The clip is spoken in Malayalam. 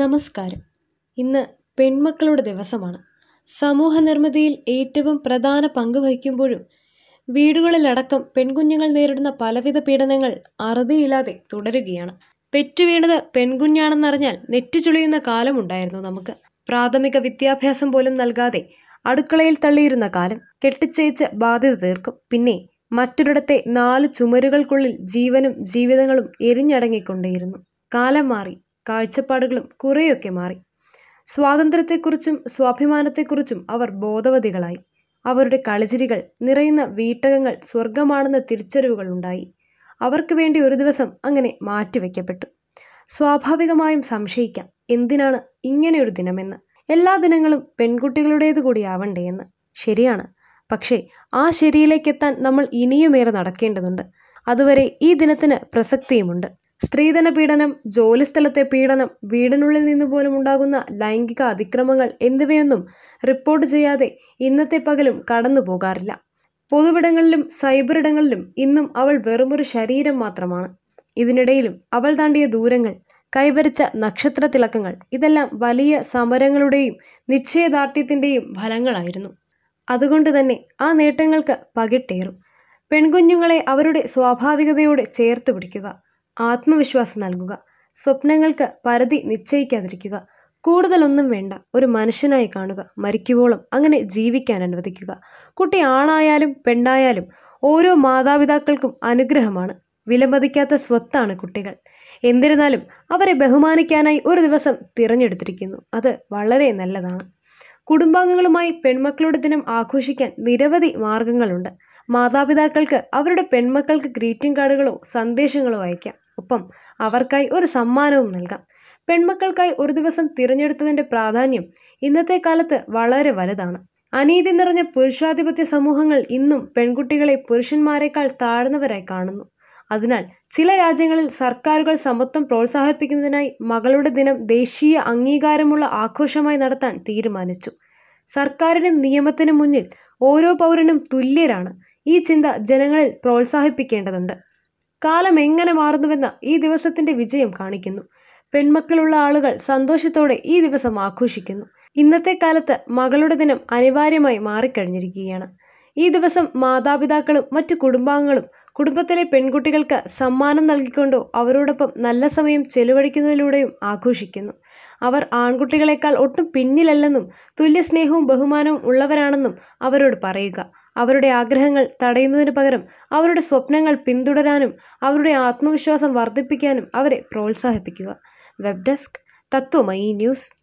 നമസ്കാരം ഇന്ന് പെൺമക്കളുടെ ദിവസമാണ് സമൂഹ നിർമ്മിതിയിൽ ഏറ്റവും പ്രധാന പങ്ക് വഹിക്കുമ്പോഴും വീടുകളിലടക്കം പെൺകുഞ്ഞുങ്ങൾ നേരിടുന്ന പലവിധ പീഡനങ്ങൾ അറുതിയില്ലാതെ തുടരുകയാണ് പെറ്റുവീണത് പെൺകുഞ്ഞാണെന്നറിഞ്ഞാൽ ചുളിയുന്ന കാലമുണ്ടായിരുന്നു നമുക്ക് പ്രാഥമിക വിദ്യാഭ്യാസം പോലും നൽകാതെ അടുക്കളയിൽ തള്ളിയിരുന്ന കാലം കെട്ടിച്ചയച്ച് ബാധ്യത തീർക്കും പിന്നെ മറ്റൊരിടത്തെ നാല് ചുമരുകൾക്കുള്ളിൽ ജീവനും ജീവിതങ്ങളും എരിഞ്ഞടങ്ങിക്കൊണ്ടേയിരുന്നു കാലം മാറി കാഴ്ചപ്പാടുകളും കുറേയൊക്കെ മാറി സ്വാതന്ത്ര്യത്തെക്കുറിച്ചും സ്വാഭിമാനത്തെക്കുറിച്ചും അവർ ബോധവതികളായി അവരുടെ കളിചിരികൾ നിറയുന്ന വീട്ടകങ്ങൾ സ്വർഗമാണെന്ന തിരിച്ചറിവുകൾ ഉണ്ടായി അവർക്ക് വേണ്ടി ഒരു ദിവസം അങ്ങനെ മാറ്റിവെക്കപ്പെട്ടു സ്വാഭാവികമായും സംശയിക്കാം എന്തിനാണ് ഇങ്ങനെയൊരു ദിനമെന്ന് എല്ലാ ദിനങ്ങളും പെൺകുട്ടികളുടേത് കൂടി എന്ന് ശരിയാണ് പക്ഷേ ആ ശരിയിലേക്കെത്താൻ നമ്മൾ ഇനിയുമേറെ നടക്കേണ്ടതുണ്ട് അതുവരെ ഈ ദിനത്തിന് പ്രസക്തിയുമുണ്ട് സ്ത്രീധന പീഡനം ജോലിസ്ഥലത്തെ പീഡനം വീടിനുള്ളിൽ നിന്ന് പോലും ഉണ്ടാകുന്ന ലൈംഗിക അതിക്രമങ്ങൾ എന്നിവയൊന്നും റിപ്പോർട്ട് ചെയ്യാതെ ഇന്നത്തെ പകലും കടന്നു പോകാറില്ല പൊതുവിടങ്ങളിലും സൈബറിടങ്ങളിലും ഇന്നും അവൾ വെറുമൊരു ശരീരം മാത്രമാണ് ഇതിനിടയിലും അവൾ താണ്ടിയ ദൂരങ്ങൾ കൈവരിച്ച നക്ഷത്ര തിളക്കങ്ങൾ ഇതെല്ലാം വലിയ സമരങ്ങളുടെയും നിശ്ചയദാർഢ്യത്തിൻ്റെയും ഫലങ്ങളായിരുന്നു അതുകൊണ്ട് തന്നെ ആ നേട്ടങ്ങൾക്ക് പകിട്ടേറും പെൺകുഞ്ഞുങ്ങളെ അവരുടെ സ്വാഭാവികതയോടെ ചേർത്ത് പിടിക്കുക ആത്മവിശ്വാസം നൽകുക സ്വപ്നങ്ങൾക്ക് പരിധി നിശ്ചയിക്കാതിരിക്കുക കൂടുതലൊന്നും വേണ്ട ഒരു മനുഷ്യനായി കാണുക മരിക്കുവോളം അങ്ങനെ ജീവിക്കാൻ അനുവദിക്കുക കുട്ടി ആണായാലും പെണ്ണായാലും ഓരോ മാതാപിതാക്കൾക്കും അനുഗ്രഹമാണ് വിലമതിക്കാത്ത സ്വത്താണ് കുട്ടികൾ എന്നിരുന്നാലും അവരെ ബഹുമാനിക്കാനായി ഒരു ദിവസം തിരഞ്ഞെടുത്തിരിക്കുന്നു അത് വളരെ നല്ലതാണ് കുടുംബാംഗങ്ങളുമായി പെൺമക്കളുടെ ദിനം ആഘോഷിക്കാൻ നിരവധി മാർഗങ്ങളുണ്ട് മാതാപിതാക്കൾക്ക് അവരുടെ പെൺമക്കൾക്ക് ഗ്രീറ്റിംഗ് കാർഡുകളോ സന്ദേശങ്ങളോ അയക്കാം ഒപ്പം അവർക്കായി ഒരു സമ്മാനവും നൽകാം പെൺമക്കൾക്കായി ഒരു ദിവസം തിരഞ്ഞെടുത്തതിൻ്റെ പ്രാധാന്യം ഇന്നത്തെ കാലത്ത് വളരെ വലുതാണ് അനീതി നിറഞ്ഞ പുരുഷാധിപത്യ സമൂഹങ്ങൾ ഇന്നും പെൺകുട്ടികളെ പുരുഷന്മാരെക്കാൾ താഴ്ന്നവരായി കാണുന്നു അതിനാൽ ചില രാജ്യങ്ങളിൽ സർക്കാരുകൾ സമത്വം പ്രോത്സാഹിപ്പിക്കുന്നതിനായി മകളുടെ ദിനം ദേശീയ അംഗീകാരമുള്ള ആഘോഷമായി നടത്താൻ തീരുമാനിച്ചു സർക്കാരിനും നിയമത്തിനും മുന്നിൽ ഓരോ പൗരനും തുല്യരാണ് ഈ ചിന്ത ജനങ്ങളിൽ പ്രോത്സാഹിപ്പിക്കേണ്ടതുണ്ട് കാലം എങ്ങനെ മാറുന്നുവെന്ന ഈ ദിവസത്തിന്റെ വിജയം കാണിക്കുന്നു പെൺമക്കളുള്ള ആളുകൾ സന്തോഷത്തോടെ ഈ ദിവസം ആഘോഷിക്കുന്നു ഇന്നത്തെ കാലത്ത് മകളുടെ ദിനം അനിവാര്യമായി മാറിക്കഴിഞ്ഞിരിക്കുകയാണ് ഈ ദിവസം മാതാപിതാക്കളും മറ്റു കുടുംബാംഗങ്ങളും കുടുംബത്തിലെ പെൺകുട്ടികൾക്ക് സമ്മാനം നൽകിക്കൊണ്ടോ അവരോടൊപ്പം നല്ല സമയം ചെലവഴിക്കുന്നതിലൂടെയും ആഘോഷിക്കുന്നു അവർ ആൺകുട്ടികളെക്കാൾ ഒട്ടും പിന്നിലല്ലെന്നും തുല്യ സ്നേഹവും ബഹുമാനവും ഉള്ളവരാണെന്നും അവരോട് പറയുക അവരുടെ ആഗ്രഹങ്ങൾ തടയുന്നതിന് പകരം അവരുടെ സ്വപ്നങ്ങൾ പിന്തുടരാനും അവരുടെ ആത്മവിശ്വാസം വർദ്ധിപ്പിക്കാനും അവരെ പ്രോത്സാഹിപ്പിക്കുക വെബ് ഡെസ്ക് തത്വമയി ന്യൂസ്